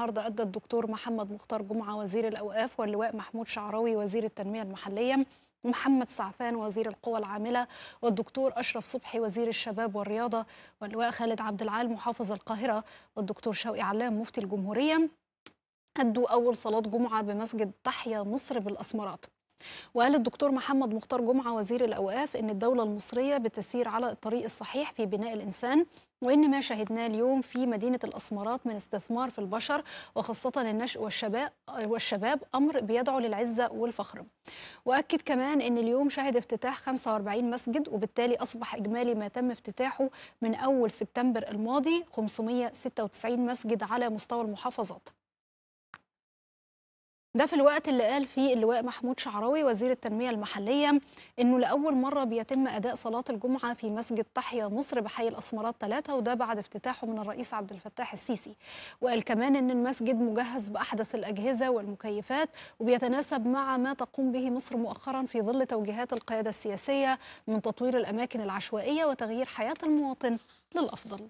النهارده ادى الدكتور محمد مختار جمعه وزير الاوقاف واللواء محمود شعراوي وزير التنميه المحليه محمد سعفان وزير القوى العامله والدكتور اشرف صبحي وزير الشباب والرياضه واللواء خالد عبد العال محافظ القاهره والدكتور شوقي علام مفتي الجمهوريه ادوا اول صلاه جمعه بمسجد تحيا مصر بالاسمرات وقال الدكتور محمد مختار جمعة وزير الأوقاف أن الدولة المصرية بتسير على الطريق الصحيح في بناء الإنسان وإن ما شهدناه اليوم في مدينة الأسمرات من استثمار في البشر وخاصة النشء والشباب, والشباب أمر بيدعو للعزة والفخر وأكد كمان أن اليوم شهد افتتاح 45 مسجد وبالتالي أصبح إجمالي ما تم افتتاحه من أول سبتمبر الماضي 596 مسجد على مستوى المحافظات ده في الوقت اللي قال فيه اللواء محمود شعراوي وزير التنمية المحلية أنه لأول مرة بيتم أداء صلاة الجمعة في مسجد تحيا مصر بحي الأسمرات 3 وده بعد افتتاحه من الرئيس عبد الفتاح السيسي وقال كمان أن المسجد مجهز بأحدث الأجهزة والمكيفات وبيتناسب مع ما تقوم به مصر مؤخرا في ظل توجيهات القيادة السياسية من تطوير الأماكن العشوائية وتغيير حياة المواطن للأفضل